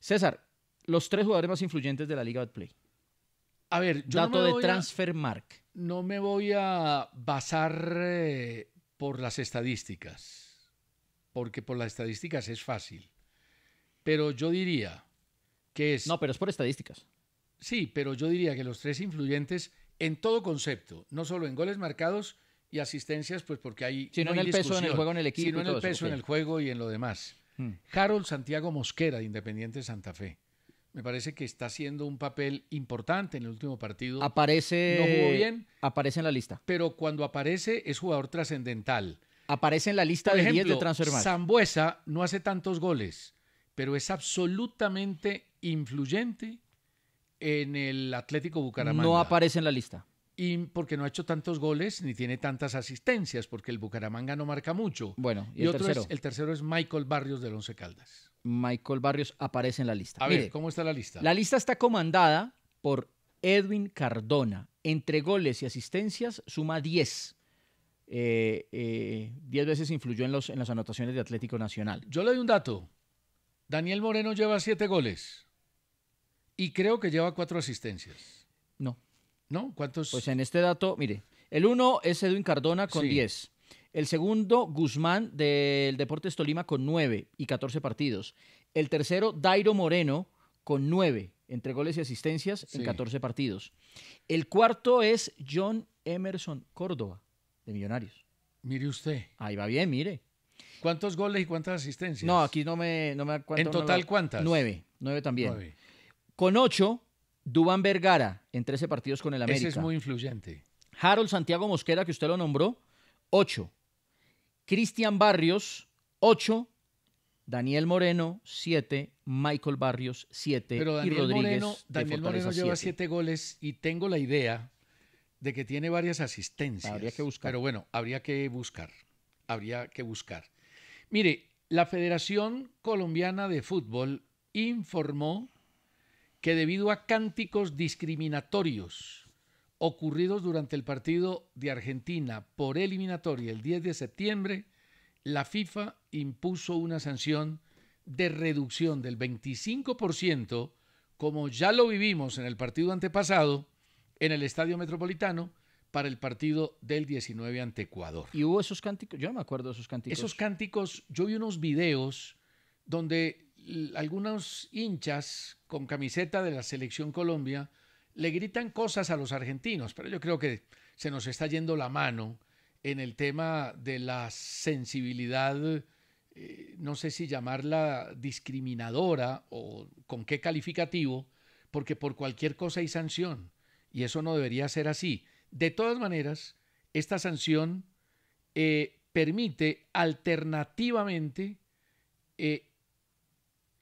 César, los tres jugadores más influyentes de la Liga Play. A ver, yo dato de Transfer Mark. No me voy a basar eh, por las estadísticas, porque por las estadísticas es fácil. Pero yo diría que es. No, pero es por estadísticas. Sí, pero yo diría que los tres influyentes en todo concepto, no solo en goles marcados y asistencias, pues porque hay. Sino no en el peso en el juego, en el equipo. Sino en el peso en el juego y en lo demás. Hmm. Harold Santiago Mosquera, de Independiente Santa Fe. Me parece que está haciendo un papel importante en el último partido. Aparece. No jugó bien. Aparece en la lista. Pero cuando aparece es jugador trascendental. Aparece en la lista de 10 de transfermar. Zambuesa no hace tantos goles, pero es absolutamente influyente en el Atlético Bucaramanga. No aparece en la lista y porque no ha hecho tantos goles ni tiene tantas asistencias, porque el Bucaramanga no marca mucho. Bueno, y, el tercero. Es, el tercero es Michael Barrios del Once Caldas. Michael Barrios aparece en la lista. A ver, ¿cómo está la lista? La lista está comandada por Edwin Cardona. Entre goles y asistencias suma 10. 10 eh, eh, veces influyó en, los, en las anotaciones de Atlético Nacional. Yo le doy un dato. Daniel Moreno lleva 7 goles y creo que lleva 4 asistencias. No, ¿No? ¿Cuántos? Pues en este dato, mire, el uno es Edwin Cardona con 10. El segundo, Guzmán del Deportes Tolima con 9 y 14 partidos. El tercero, Dairo Moreno con 9 entre goles y asistencias en 14 partidos. El cuarto es John Emerson Córdoba de Millonarios. Mire usted. Ahí va bien, mire. ¿Cuántos goles y cuántas asistencias? No, aquí no me... No me ¿En total cuántas? Nueve, nueve también. Con ocho, Dubán Vergara en 13 partidos con el América. Ese es muy influyente. Harold Santiago Mosquera, que usted lo nombró, 8. Cristian Barrios, 8. Daniel Moreno, 7. Michael Barrios, 7. Pero Daniel Moreno, Daniel Moreno lleva 7 goles y tengo la idea de que tiene varias asistencias. Habría que buscar. Pero bueno, habría que buscar. Habría que buscar. Mire, la Federación Colombiana de Fútbol informó que debido a cánticos discriminatorios ocurridos durante el partido de Argentina por eliminatoria el 10 de septiembre, la FIFA impuso una sanción de reducción del 25%, como ya lo vivimos en el partido antepasado, en el Estadio Metropolitano, para el partido del 19 ante Ecuador. ¿Y hubo esos cánticos? Yo me acuerdo de esos cánticos. Esos cánticos, yo vi unos videos donde algunos hinchas con camiseta de la selección Colombia le gritan cosas a los argentinos, pero yo creo que se nos está yendo la mano en el tema de la sensibilidad, eh, no sé si llamarla discriminadora o con qué calificativo, porque por cualquier cosa hay sanción y eso no debería ser así. De todas maneras, esta sanción eh, permite alternativamente eh,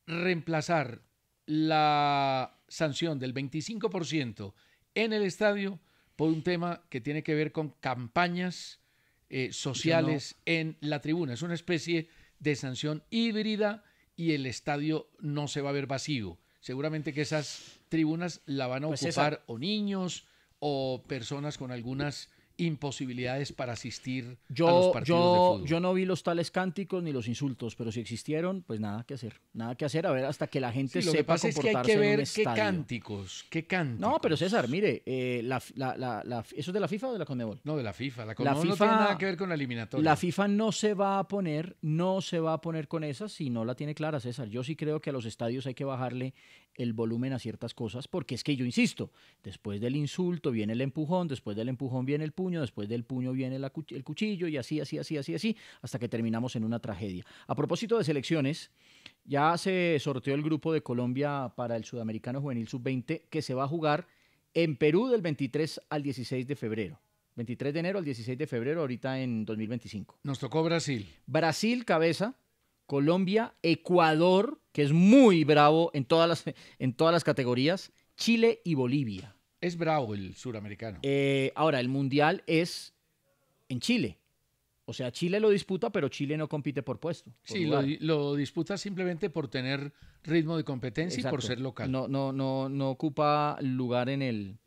reemplazar la sanción del 25% en el estadio por un tema que tiene que ver con campañas eh, sociales en la tribuna. Es una especie de sanción híbrida y el estadio no se va a ver vacío. Seguramente que esas tribunas la van a pues ocupar o niños o personas con algunas imposibilidades para asistir a los partidos de fútbol. Yo no vi los tales cánticos ni los insultos, pero si existieron, pues nada que hacer. Nada que hacer, a ver, hasta que la gente sepa lo que pasa hay que ver qué cánticos, qué cánticos. No, pero César, mire, eh, ¿eso es de la FIFA o de la CONMEBOL? No, de la FIFA. La CONMEBOL no tiene nada que ver con la eliminatoria. La FIFA no se va a poner, no se va a poner con esas si no la tiene clara, César. Yo sí creo que a los estadios hay que bajarle el volumen a ciertas cosas, porque es que yo insisto, después del insulto viene el empujón, después del empujón viene el puño, después del puño viene el cuchillo y así, así, así, así, así, hasta que terminamos en una tragedia. A propósito de selecciones, ya se sorteó el grupo de Colombia para el Sudamericano Juvenil Sub-20 que se va a jugar en Perú del 23 al 16 de febrero. 23 de enero al 16 de febrero, ahorita en 2025. Nos tocó Brasil. Brasil cabeza, Colombia, Ecuador, que es muy bravo en todas las, en todas las categorías, Chile y Bolivia. Es bravo el suramericano. Eh, ahora, el mundial es en Chile. O sea, Chile lo disputa, pero Chile no compite por puesto. sí, lo, disputa simplemente por tener ritmo de competencia y por ser local. No, no, no, no ocupa lugar en el.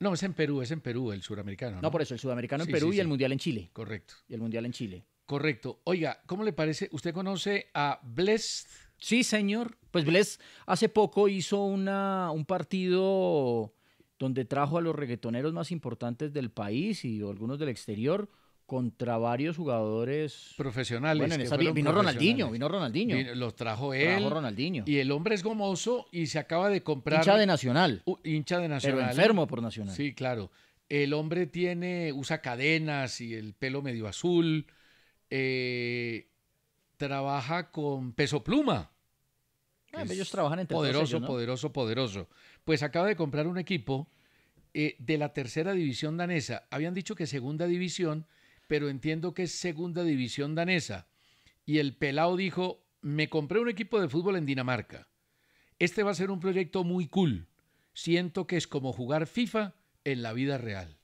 No, es en Perú, es en Perú el suramericano. No, por eso, el sudamericano en Perú y el mundial en Chile. Correcto. Y el mundial en Chile. Correcto. Oiga, ¿cómo le parece? ¿Usted conoce a Bless? Sí, señor. Pues Bless hace poco hizo una, un partido donde trajo a los reggaetoneros más importantes del país y algunos del exterior contra varios jugadores profesionales. vino Ronaldinho, vino Ronaldinho. los trajo él. Trajo Ronaldinho. Y el hombre es gomoso y se acaba de comprar. Hincha de Nacional. hincha de Nacional. Pero enfermo por Nacional. Sí, claro. El hombre tiene, usa cadenas y el pelo medio azul. Eh, trabaja con Peso Pluma. Ah, ellos trabajan en Poderoso, poderoso, poderoso. Pues acaba de comprar un equipo eh, de la tercera división danesa. Habían dicho que segunda división, pero entiendo que es segunda división danesa. Y el pelao dijo, me compré un equipo de fútbol en Dinamarca. Este va a ser un proyecto muy cool. Siento que es como jugar FIFA en la vida real.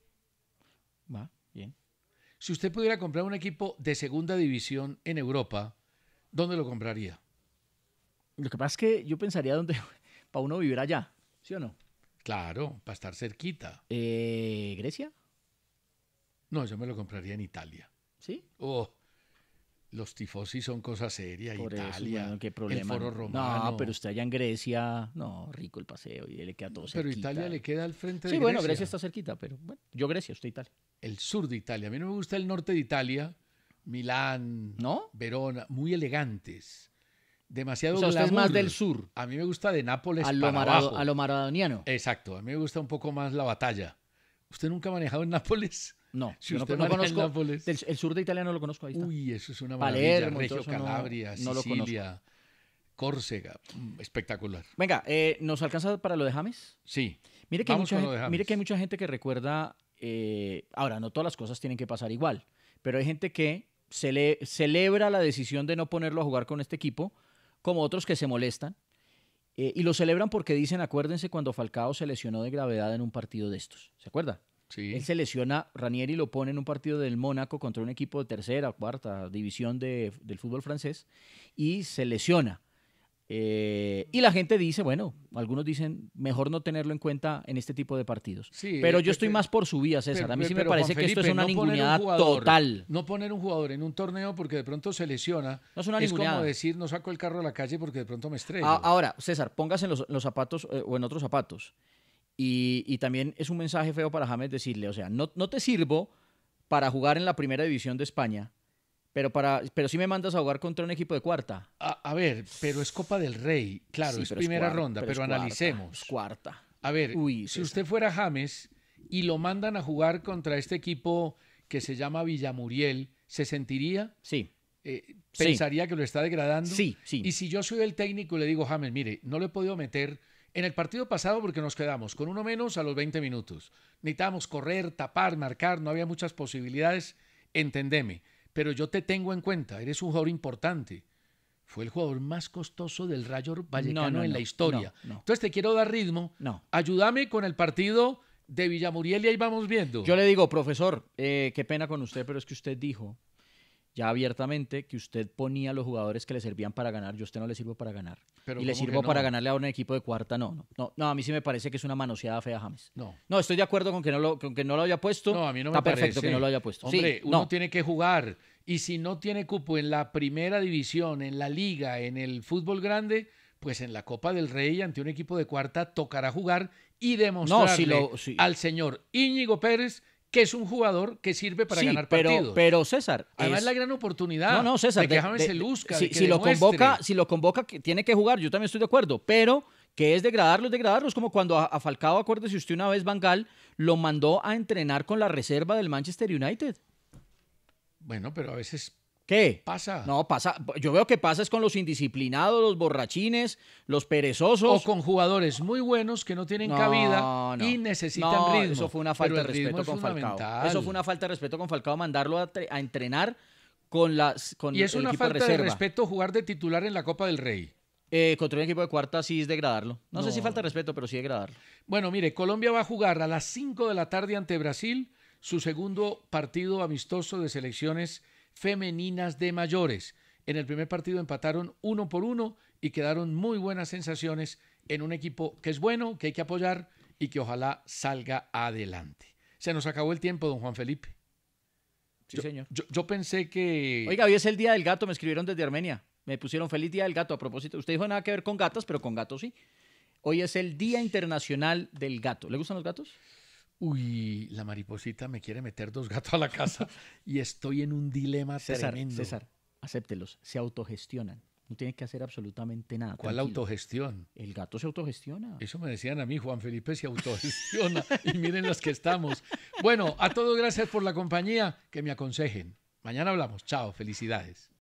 Va, bien. Si usted pudiera comprar un equipo de segunda división en Europa, ¿dónde lo compraría? Lo que pasa es que yo pensaría donde para uno vivir allá, ¿sí o no? Claro, para estar cerquita. Eh, ¿Grecia? No, yo me lo compraría en Italia. ¿Sí? Oh, los tifosis son cosas serias, Italia, qué problema. el foro romano. No, pero usted allá en Grecia, no, rico el paseo y le queda todo Pero Italia le queda al frente de Sí, bueno, Grecia. está cerquita, pero bueno, yo Grecia, usted Italia. El sur de Italia. A mí no me gusta el norte de Italia, Milán, Verona, muy elegantes. Demasiado o sea, usted es más del sur. A mí me gusta de Nápoles a a lo maradoniano. Exacto, a mí me gusta un poco más la batalla. ¿Usted nunca ha manejado en Nápoles? No, el sur de Italia no lo conozco. Ahí Uy, eso es una maravilla. Reggio Calabria, Sicilia, Córcega. Mm, espectacular. Venga, eh, ¿nos alcanza para lo de James? Sí. Mire que, hay mucha, mire que hay mucha gente que recuerda. Eh, ahora, no todas las cosas tienen que pasar igual, pero hay gente que celebra la decisión de no ponerlo a jugar con este equipo, como otros que se molestan. Eh, y lo celebran porque dicen, acuérdense cuando Falcao se lesionó de gravedad en un partido de estos. ¿Se acuerda? Él se lesiona, Ranieri lo pone en un partido del Mónaco contra un equipo de tercera o cuarta división del fútbol francés y se lesiona. Eh, y la gente dice, bueno, algunos dicen, mejor no tenerlo en cuenta en este tipo de partidos. pero yo estoy más por su vía, César. a mí sí me parece que esto es una no total. No poner un jugador en un torneo porque de pronto se lesiona. es una como decir, no saco el carro a la calle porque de pronto me estrello. Ah, ahora, César, póngase en los, zapatos eh, o en otros zapatos. Y, también es un mensaje feo para James decirle, o sea, no, te sirvo para jugar en la primera división de España, pero, para, pero sí me mandas a jugar contra un equipo de cuarta. A, ver, pero es Copa del Rey, claro, es primera ronda, pero, analicemos. Cuarta, A ver, Uy, si usted fuera James y lo mandan a jugar contra este equipo que se llama Villamuriel, ¿se sentiría? Eh, sí. ¿Pensaría que lo está degradando? Sí, sí. Y si yo soy el técnico y le digo, James, mire, no le he podido meter en el partido pasado, porque nos quedamos con uno menos a los 20 minutos, necesitábamos correr, tapar, marcar, no había muchas posibilidades, entendeme, pero yo te tengo en cuenta, eres un jugador importante. Fue el jugador más costoso del Rayo Vallecano en la historia. Entonces te quiero dar ritmo. No. Ayúdame con el partido de Villamuriel y ahí vamos viendo. Yo le digo, profesor, eh, qué pena con usted, pero es que usted dijo ya abiertamente que usted ponía a los jugadores que le servían para ganar, yo a usted no le sirvo para ganar. y le sirvo para ganarle a un equipo de cuarta, no, no, no, a mí sí me parece que es una manoseada fea James. No. No, estoy de acuerdo con que no lo, que no lo haya puesto. No, a mí no me Está parece. perfecto que no lo haya puesto. uno tiene que jugar y si no tiene cupo en la primera división, en la liga, en el fútbol grande, pues en la Copa del Rey ante un equipo de cuarta tocará jugar y demostrarle al señor Íñigo Pérez que es un jugador que sirve para ganar pero, partidos. Pero César. Además, es... la gran oportunidad. No, no, César. que se luzca. Si, que lo convoca, si lo convoca, que tiene que jugar. Yo también estoy de acuerdo. Pero que es degradarlos, degradarlos. Como cuando a, a Falcao, acuérdese usted una vez, Bangal lo mandó a entrenar con la reserva del Manchester United. Bueno, pero a veces ¿Qué? Pasa. No, pasa. Yo veo que pasa es con los indisciplinados, los borrachines, los perezosos. O con jugadores muy buenos que no tienen cabida y necesitan Eso fue una falta de respeto con Falcao. Eso fue una falta de respeto con Falcao, mandarlo a, entrenar con las con Y es una falta de, respeto jugar de titular en la Copa del Rey. Eh, contra un equipo de cuarta sí es degradarlo. No, sé si falta de respeto, pero sí degradarlo. Bueno, mire, Colombia va a jugar a las 5 de la tarde ante Brasil su segundo partido amistoso de selecciones femeninas de mayores. En el primer partido empataron uno por uno y quedaron muy buenas sensaciones en un equipo que es bueno, que hay que apoyar y que ojalá salga adelante. Se nos acabó el tiempo, don Juan Felipe. Sí, yo, señor. Yo, pensé que. Oiga, hoy es el día del gato, me escribieron desde Armenia. Me pusieron feliz día del gato. A propósito, usted dijo nada que ver con gatas, pero con gatos sí. Hoy es el Día Internacional del Gato. ¿Le gustan los gatos? uy, la mariposita me quiere meter dos gatos a la casa y estoy en un dilema tremendo. César, acéptelos, se autogestionan. No tienes que hacer absolutamente nada. ¿Cuál autogestión? El gato se autogestiona. Eso me decían a mí, Juan Felipe se autogestiona. y miren los que estamos. Bueno, a todos gracias por la compañía. Que me aconsejen. Mañana hablamos. Chao, felicidades.